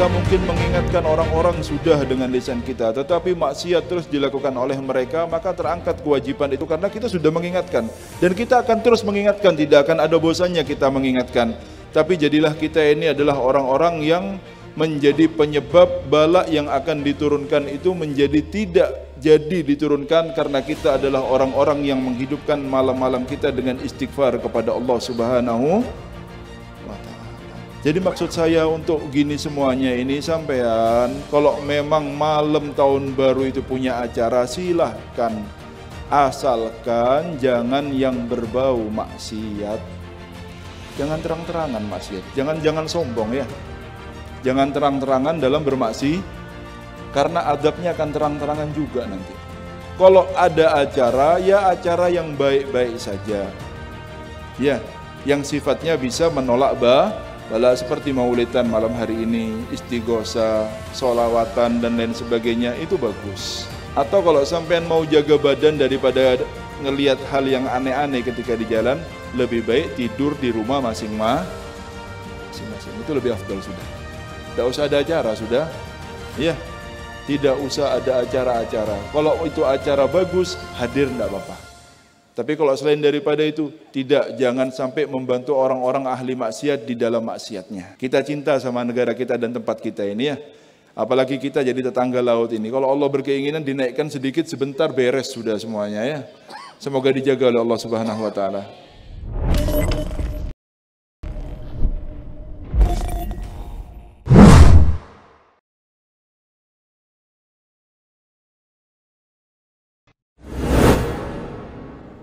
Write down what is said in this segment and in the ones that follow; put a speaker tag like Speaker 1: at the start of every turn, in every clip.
Speaker 1: Kita mungkin mengingatkan orang-orang sudah dengan lisan kita, tetapi maksiat terus dilakukan oleh mereka, maka terangkat kewajiban itu karena kita sudah mengingatkan. Dan kita akan terus mengingatkan, tidak akan ada bosannya kita mengingatkan. Tapi jadilah kita ini adalah orang-orang yang menjadi penyebab balak yang akan diturunkan itu menjadi tidak jadi diturunkan karena kita adalah orang-orang yang menghidupkan malam-malam kita dengan istighfar kepada Allah Subhanahu jadi maksud saya untuk gini semuanya ini sampean kalau memang malam tahun baru itu punya acara silahkan asalkan jangan yang berbau maksiat. Jangan terang-terangan maksiat. Jangan jangan sombong ya. Jangan terang-terangan dalam bermaksi karena adabnya akan terang-terangan juga nanti. Kalau ada acara ya acara yang baik-baik saja. Ya, yang sifatnya bisa menolak bah Bala seperti maulidan malam hari ini, istighosa, solawatan, dan lain sebagainya itu bagus. Atau kalau sampean mau jaga badan daripada ngelihat hal yang aneh-aneh ketika di jalan, lebih baik tidur di rumah masing-masing. Itu lebih afdal sudah. Tidak usah ada acara sudah. Iya, tidak usah ada acara-acara. Kalau itu acara bagus, hadir tidak apa-apa. Tapi kalau selain daripada itu, tidak jangan sampai membantu orang-orang ahli maksiat di dalam maksiatnya. Kita cinta sama negara kita dan tempat kita ini ya. Apalagi kita jadi tetangga laut ini. Kalau Allah berkeinginan dinaikkan sedikit sebentar beres sudah semuanya ya. Semoga dijaga oleh Allah Subhanahu wa taala.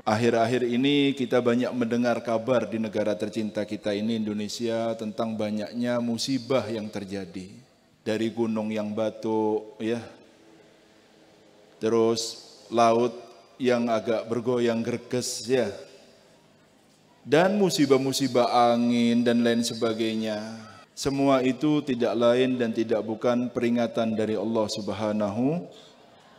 Speaker 1: Akhir-akhir ini kita banyak mendengar kabar di negara tercinta kita ini Indonesia tentang banyaknya musibah yang terjadi. Dari gunung yang batu ya. Terus laut yang agak bergoyang gerges ya. Dan musibah-musibah angin dan lain sebagainya. Semua itu tidak lain dan tidak bukan peringatan dari Allah Subhanahu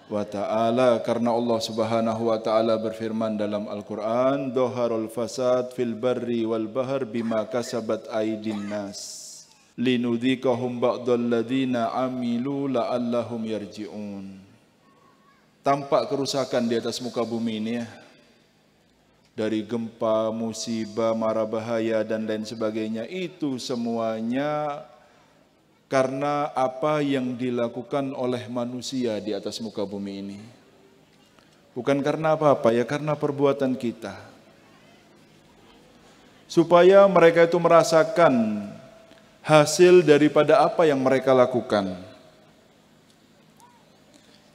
Speaker 1: wa ta'ala karena Allah Subhanahu wa ta'ala berfirman dalam Al-Qur'an dhaharul fasad fil barri wal bahr bima kasabat aydin nas linudhikahum ba'dal ladina amilu la'allahum yarji'un tampak kerusakan di atas muka bumi ini ya dari gempa, musibah, mara bahaya dan lain sebagainya itu semuanya karena apa yang dilakukan oleh manusia di atas muka bumi ini. Bukan karena apa-apa, ya karena perbuatan kita. Supaya mereka itu merasakan hasil daripada apa yang mereka lakukan.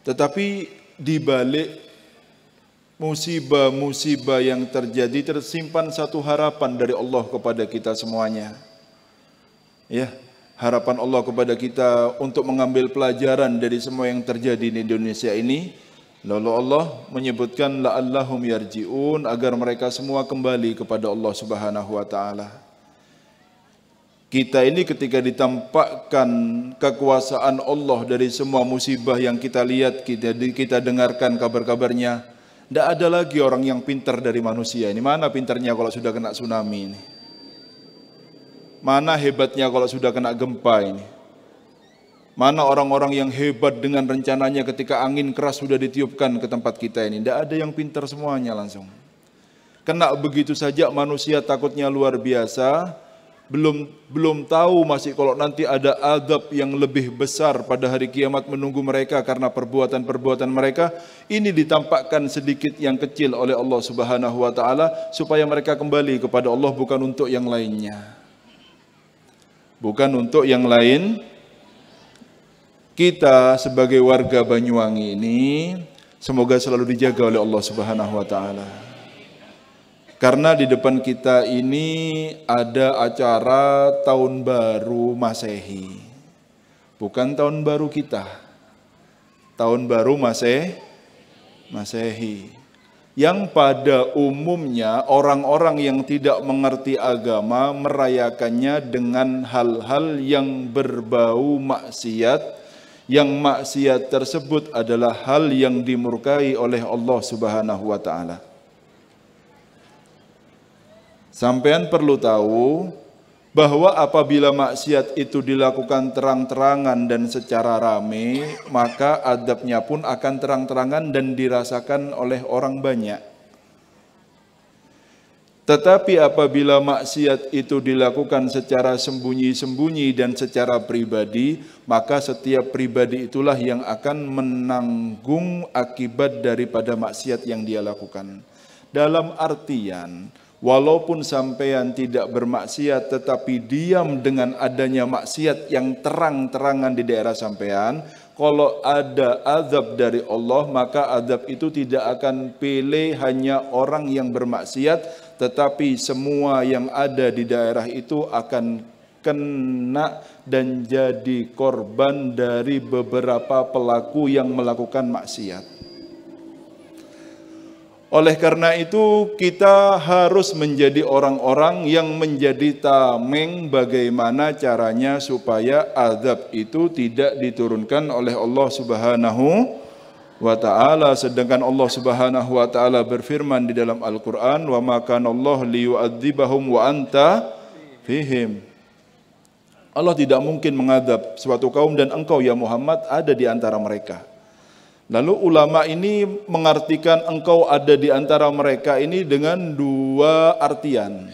Speaker 1: Tetapi di balik musibah-musibah yang terjadi tersimpan satu harapan dari Allah kepada kita semuanya. Ya, harapan Allah kepada kita untuk mengambil pelajaran dari semua yang terjadi di Indonesia ini. Lalu Allah menyebutkan allahum yarji'un agar mereka semua kembali kepada Allah Subhanahu wa taala. Kita ini ketika ditampakkan kekuasaan Allah dari semua musibah yang kita lihat, kita kita dengarkan kabar-kabarnya, tidak ada lagi orang yang pintar dari manusia. Ini mana pintarnya kalau sudah kena tsunami ini? Mana hebatnya kalau sudah kena gempa ini? Mana orang-orang yang hebat dengan rencananya ketika angin keras sudah ditiupkan ke tempat kita ini? Tidak ada yang pintar semuanya langsung. Kena begitu saja manusia takutnya luar biasa. Belum belum tahu masih kalau nanti ada adab yang lebih besar pada hari kiamat menunggu mereka karena perbuatan-perbuatan mereka. Ini ditampakkan sedikit yang kecil oleh Allah Subhanahu wa taala supaya mereka kembali kepada Allah bukan untuk yang lainnya bukan untuk yang lain. Kita sebagai warga Banyuwangi ini semoga selalu dijaga oleh Allah Subhanahu wa taala. Karena di depan kita ini ada acara tahun baru Masehi. Bukan tahun baru kita. Tahun baru Masehi. Masehi yang pada umumnya orang-orang yang tidak mengerti agama merayakannya dengan hal-hal yang berbau maksiat yang maksiat tersebut adalah hal yang dimurkai oleh Allah Subhanahu wa taala. Sampean perlu tahu bahwa apabila maksiat itu dilakukan terang-terangan dan secara rame, maka adabnya pun akan terang-terangan dan dirasakan oleh orang banyak. Tetapi apabila maksiat itu dilakukan secara sembunyi-sembunyi dan secara pribadi, maka setiap pribadi itulah yang akan menanggung akibat daripada maksiat yang dia lakukan. Dalam artian, Walaupun sampean tidak bermaksiat tetapi diam dengan adanya maksiat yang terang-terangan di daerah sampean, kalau ada azab dari Allah maka azab itu tidak akan pilih hanya orang yang bermaksiat tetapi semua yang ada di daerah itu akan kena dan jadi korban dari beberapa pelaku yang melakukan maksiat. Oleh karena itu, kita harus menjadi orang-orang yang menjadi tameng bagaimana caranya supaya azab itu tidak diturunkan oleh Allah Subhanahu wa taala sedangkan Allah Subhanahu wa taala berfirman di dalam Al-Qur'an wa ma kana Allah liyu'adzibahum wa anta fihim. Allah tidak mungkin mengadab suatu kaum dan engkau ya Muhammad ada di antara mereka. Lalu ulama ini mengartikan engkau ada di antara mereka ini dengan dua artian.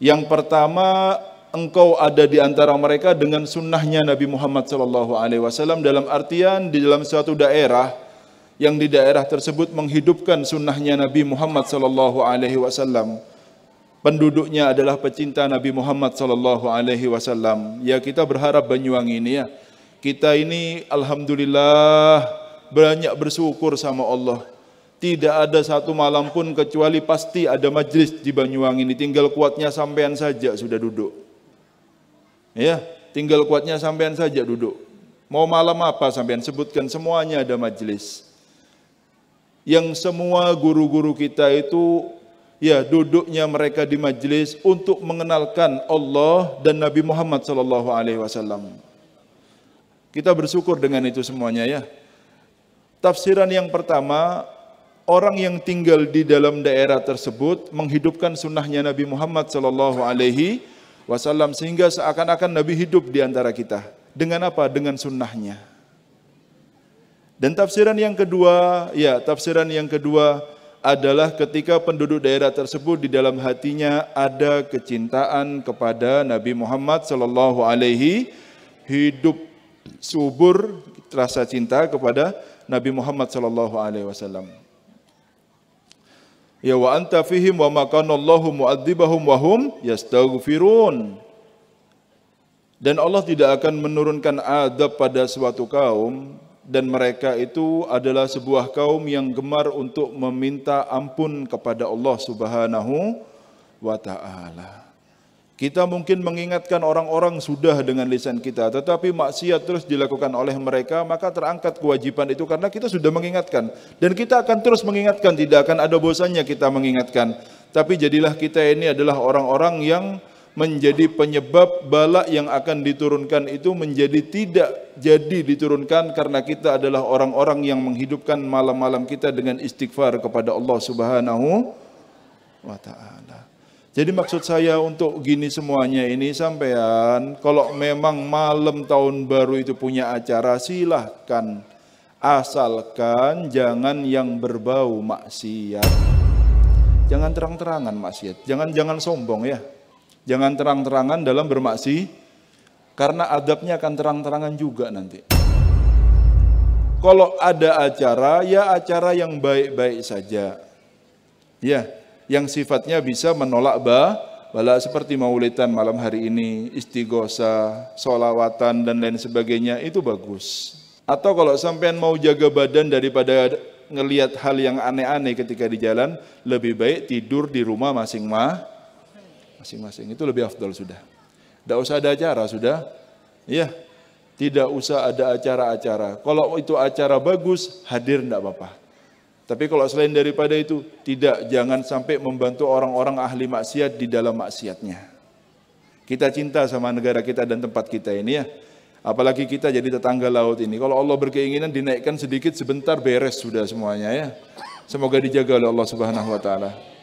Speaker 1: Yang pertama, engkau ada di antara mereka dengan sunnahnya Nabi Muhammad SAW dalam artian di dalam suatu daerah yang di daerah tersebut menghidupkan sunnahnya Nabi Muhammad SAW. Penduduknya adalah pecinta Nabi Muhammad SAW. Ya kita berharap Banyuwangi ini ya kita ini alhamdulillah banyak bersyukur sama Allah. Tidak ada satu malam pun kecuali pasti ada majlis di Banyuwangi ini. Tinggal kuatnya sampean saja sudah duduk. Ya, tinggal kuatnya sampean saja duduk. Mau malam apa sampean sebutkan semuanya ada majlis. Yang semua guru-guru kita itu ya duduknya mereka di majlis untuk mengenalkan Allah dan Nabi Muhammad SAW. Kita bersyukur dengan itu semuanya ya. Tafsiran yang pertama, orang yang tinggal di dalam daerah tersebut menghidupkan sunnahnya Nabi Muhammad Shallallahu Alaihi Wasallam sehingga seakan-akan Nabi hidup di antara kita. Dengan apa? Dengan sunnahnya. Dan tafsiran yang kedua, ya tafsiran yang kedua adalah ketika penduduk daerah tersebut di dalam hatinya ada kecintaan kepada Nabi Muhammad Shallallahu Alaihi hidup subur rasa cinta kepada Nabi Muhammad sallallahu alaihi wasallam. Ya wa anta fihim wa ma kana Allahu mu'adzibahum wa hum yastaghfirun. Dan Allah tidak akan menurunkan adab pada suatu kaum dan mereka itu adalah sebuah kaum yang gemar untuk meminta ampun kepada Allah Subhanahu wa taala. Kita mungkin mengingatkan orang-orang sudah dengan lisan kita, tetapi maksiat terus dilakukan oleh mereka, maka terangkat kewajiban itu karena kita sudah mengingatkan. Dan kita akan terus mengingatkan, tidak akan ada bosannya kita mengingatkan. Tapi jadilah kita ini adalah orang-orang yang menjadi penyebab balak yang akan diturunkan itu menjadi tidak jadi diturunkan karena kita adalah orang-orang yang menghidupkan malam-malam kita dengan istighfar kepada Allah Subhanahu wa taala. Jadi maksud saya untuk gini semuanya ini sampean, kalau memang malam tahun baru itu punya acara silahkan. Asalkan jangan yang berbau maksiat. Jangan terang-terangan maksiat, jangan jangan sombong ya. Jangan terang-terangan dalam bermaksi karena adabnya akan terang-terangan juga nanti. Kalau ada acara, ya acara yang baik-baik saja. Ya, yang sifatnya bisa menolak bah, bala seperti maulidan malam hari ini, istighosa, solawatan dan lain sebagainya itu bagus. Atau kalau sampean mau jaga badan daripada ngelihat hal yang aneh-aneh ketika di jalan, lebih baik tidur di rumah masing-masing. Masing-masing itu lebih afdol sudah. Tidak usah ada acara sudah. Iya, tidak usah ada acara-acara. Kalau itu acara bagus, hadir tidak apa-apa. Tapi kalau selain daripada itu, tidak jangan sampai membantu orang-orang ahli maksiat di dalam maksiatnya. Kita cinta sama negara kita dan tempat kita ini ya. Apalagi kita jadi tetangga laut ini. Kalau Allah berkeinginan dinaikkan sedikit sebentar beres sudah semuanya ya. Semoga dijaga oleh Allah Subhanahu wa taala.